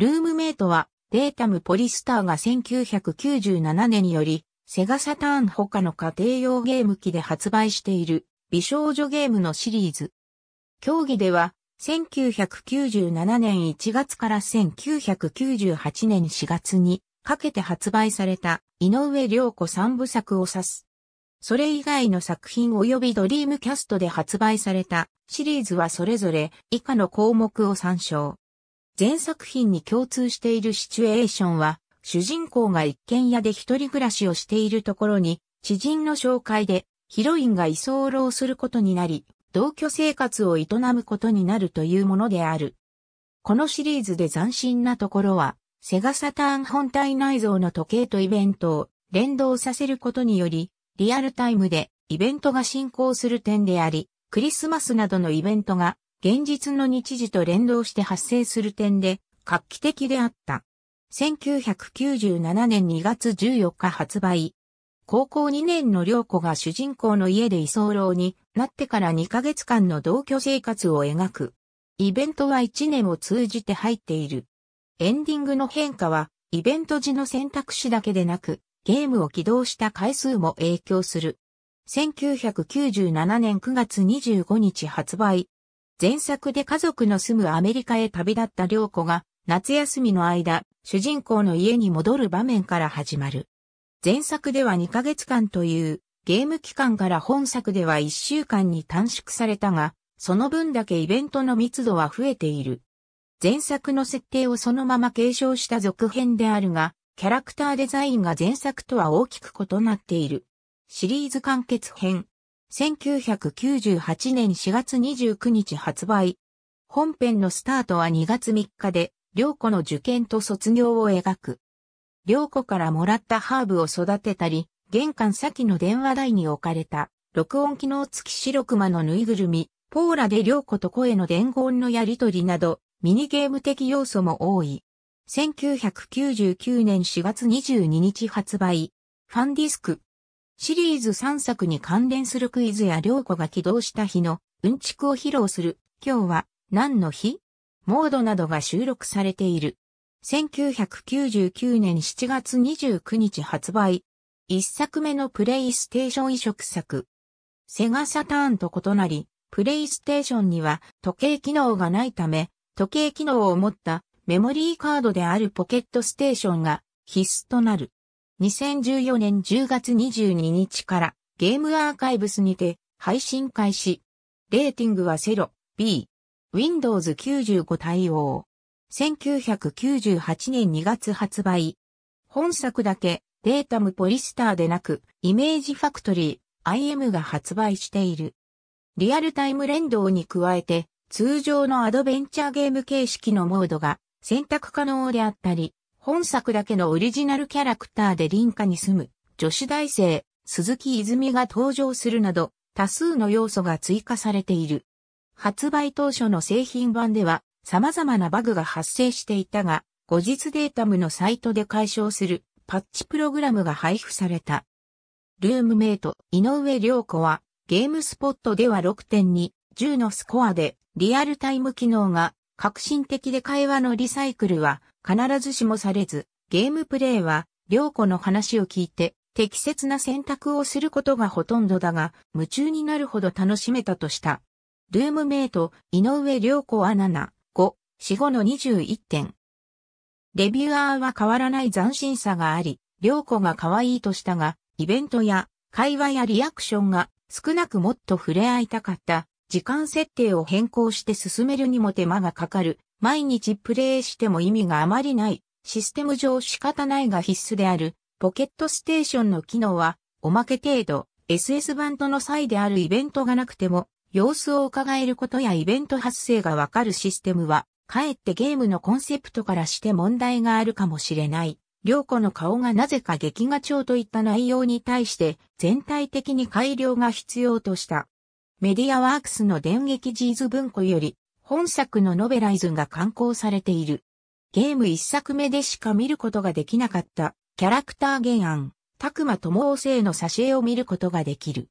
ルームメイトは、データムポリスターが1997年により、セガサターン他の家庭用ゲーム機で発売している美少女ゲームのシリーズ。競技では、1997年1月から1998年4月にかけて発売された井上良子三部作を指す。それ以外の作品及びドリームキャストで発売されたシリーズはそれぞれ以下の項目を参照。全作品に共通しているシチュエーションは、主人公が一軒家で一人暮らしをしているところに、知人の紹介でヒロインが居候することになり、同居生活を営むことになるというものである。このシリーズで斬新なところは、セガサターン本体内蔵の時計とイベントを連動させることにより、リアルタイムでイベントが進行する点であり、クリスマスなどのイベントが現実の日時と連動して発生する点で画期的であった。1997年2月14日発売。高校2年の良子が主人公の家で居候になってから2ヶ月間の同居生活を描く。イベントは1年を通じて入っている。エンディングの変化は、イベント時の選択肢だけでなく、ゲームを起動した回数も影響する。1997年9月25日発売、前作で家族の住むアメリカへ旅立った良子が、夏休みの間、主人公の家に戻る場面から始まる。前作では2ヶ月間というゲーム期間から本作では1週間に短縮されたが、その分だけイベントの密度は増えている。前作の設定をそのまま継承した続編であるが、キャラクターデザインが前作とは大きく異なっている。シリーズ完結編、1998年4月29日発売。本編のスタートは2月3日で、良子の受験と卒業を描く。良子からもらったハーブを育てたり、玄関先の電話台に置かれた、録音機能付き白熊のぬいぐるみ、ポーラで良子と声の伝言のやりとりなど、ミニゲーム的要素も多い。1999年4月22日発売。ファンディスク。シリーズ3作に関連するクイズや良子が起動した日のうんちくを披露する、今日は何の日モードなどが収録されている。1999年7月29日発売。1作目のプレイステーション移植作。セガサターンと異なり、プレイステーションには時計機能がないため、時計機能を持ったメモリーカードであるポケットステーションが必須となる。2014年10月22日からゲームアーカイブスにて配信開始。レーティングはセロ、B。Windows 95対応。1998年2月発売。本作だけデータムポリスターでなくイメージファクトリー IM が発売している。リアルタイム連動に加えて通常のアドベンチャーゲーム形式のモードが選択可能であったり、本作だけのオリジナルキャラクターで林家に住む女子大生、鈴木泉が登場するなど、多数の要素が追加されている。発売当初の製品版では様々なバグが発生していたが、後日データムのサイトで解消するパッチプログラムが配布された。ルームメイト、井上良子は、ゲームスポットでは6.2、10のスコアで、リアルタイム機能が、革新的で会話のリサイクルは、必ずしもされず、ゲームプレイは、良子の話を聞いて、適切な選択をすることがほとんどだが、夢中になるほど楽しめたとした。ルームメイト、井上良子はナ、5、4、5の21点。レビュアーは変わらない斬新さがあり、良子が可愛いとしたが、イベントや会話やリアクションが少なくもっと触れ合いたかった、時間設定を変更して進めるにも手間がかかる、毎日プレイしても意味があまりない、システム上仕方ないが必須である、ポケットステーションの機能は、おまけ程度、SS 版との際であるイベントがなくても、様子を伺えることやイベント発生がわかるシステムは、かえってゲームのコンセプトからして問題があるかもしれない。両子の顔がなぜか劇画調といった内容に対して全体的に改良が必要とした。メディアワークスの電撃ジーズ文庫より本作のノベライズが刊行されている。ゲーム一作目でしか見ることができなかったキャラクター原案、たくまともおせいの挿絵を見ることができる。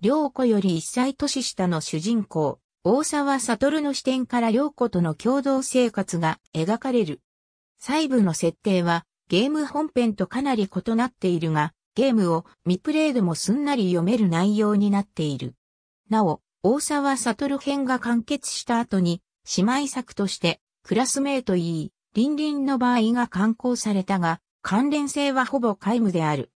良子より一歳年下の主人公、大沢悟の視点から良子との共同生活が描かれる。細部の設定はゲーム本編とかなり異なっているが、ゲームを未プレイでもすんなり読める内容になっている。なお、大沢悟編が完結した後に、姉妹作として、クラスメイト E、リンリンの場合が刊行されたが、関連性はほぼ皆無である。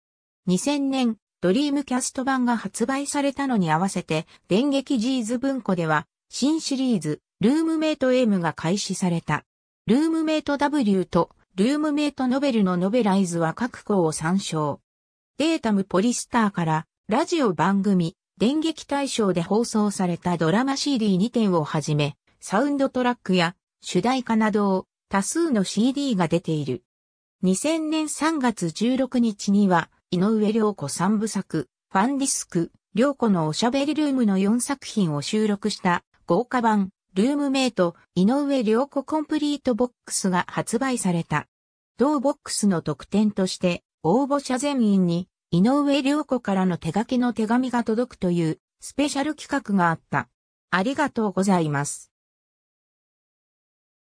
2000年、ドリームキャスト版が発売されたのに合わせて、電撃ジーズ文庫では、新シリーズ、ルームメイト M が開始された。ルームメイト W と、ルームメイトノベルのノベライズは各項を参照。データムポリスターから、ラジオ番組、電撃対象で放送されたドラマ CD2 点をはじめ、サウンドトラックや主題歌などを多数の CD が出ている。2000年3月16日には、井上良子3部作、ファンディスク、良子のおしゃべりルームの4作品を収録した豪華版、ルームメイト、井上良子コンプリートボックスが発売された。同ボックスの特典として、応募者全員に井上良子からの手書きの手紙が届くというスペシャル企画があった。ありがとうございます。